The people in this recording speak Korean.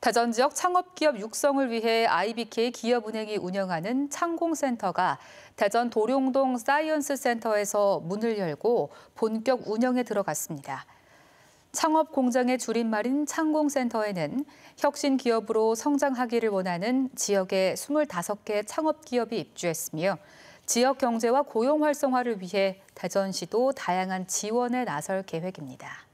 다전지역 창업기업 육성을 위해 IBK 기업은행이 운영하는 창공센터가 대전 도룡동 사이언스 센터에서 문을 열고 본격 운영에 들어갔습니다. 창업 공장의 줄임말인 창공센터에는 혁신 기업으로 성장하기를 원하는 지역의 25개 창업 기업이 입주했으며 지역 경제와 고용 활성화를 위해 대전시도 다양한 지원에 나설 계획입니다.